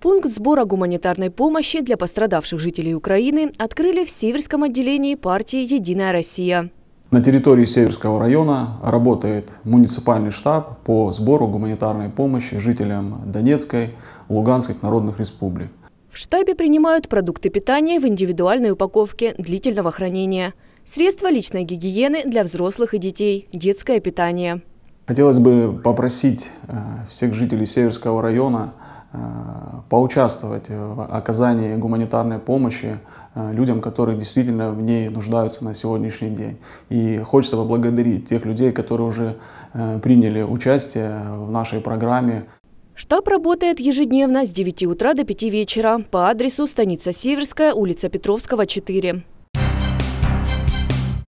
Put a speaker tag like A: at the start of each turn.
A: Пункт сбора гуманитарной помощи для пострадавших жителей Украины открыли в Северском отделении партии «Единая Россия».
B: На территории Северского района работает муниципальный штаб по сбору гуманитарной помощи жителям Донецкой, Луганских народных республик.
A: В штабе принимают продукты питания в индивидуальной упаковке длительного хранения, средства личной гигиены для взрослых и детей, детское питание.
B: Хотелось бы попросить э, всех жителей Северского района Э, поучаствовать в оказании гуманитарной помощи э, людям, которые действительно в ней нуждаются на сегодняшний день. И хочется поблагодарить тех людей, которые уже э, приняли участие в нашей программе.
A: Штаб работает ежедневно с 9 утра до 5 вечера по адресу Станица Северская, улица Петровского, 4.